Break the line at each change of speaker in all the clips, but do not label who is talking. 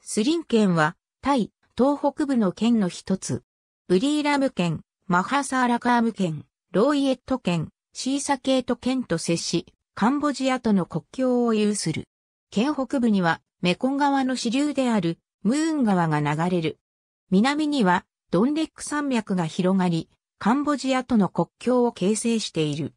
スリン県は、タイ、東北部の県の一つ。ブリーラム県、マハサーラカーム県、ローイエット県、シーサケート県と接し、カンボジアとの国境を有する。県北部には、メコン川の支流である、ムーン川が流れる。南には、ドンレック山脈が広がり、カンボジアとの国境を形成している。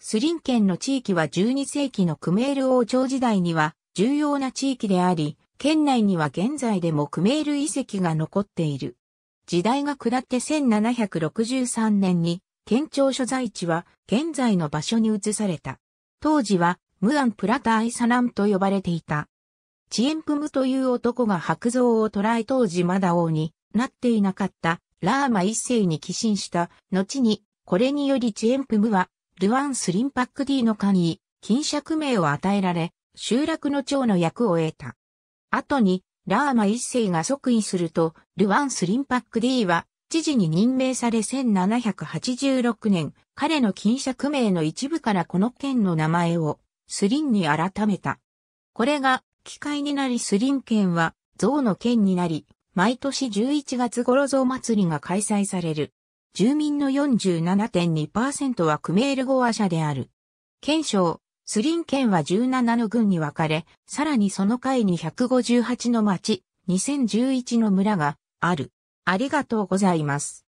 スリン県の地域は12世紀のクメール王朝時代には重要な地域であり、県内には現在でもクメール遺跡が残っている。時代が下って1763年に、県庁所在地は現在の場所に移された。当時は、ムアンプラタ・アイサナムと呼ばれていた。チエンプムという男が白像を捕らえ当時まだ王になっていなかったラーマ一世に寄進した。後に、これによりチエンプムは、ルワンスリンパック D の下に、金釈名を与えられ、集落の長の役を得た。後に、ラーマ一世が即位すると、ルワンス・リンパック D は、知事に任命され1786年、彼の金釈名の一部からこの県の名前を、スリンに改めた。これが、機械になりスリン県は、象の県になり、毎年11月頃象祭りが開催される。住民の47.2%はクメール語話者である。県省、スリン県は17の郡に分かれ、さらにその階に158の町、2011の村がある。ありがと
うございます。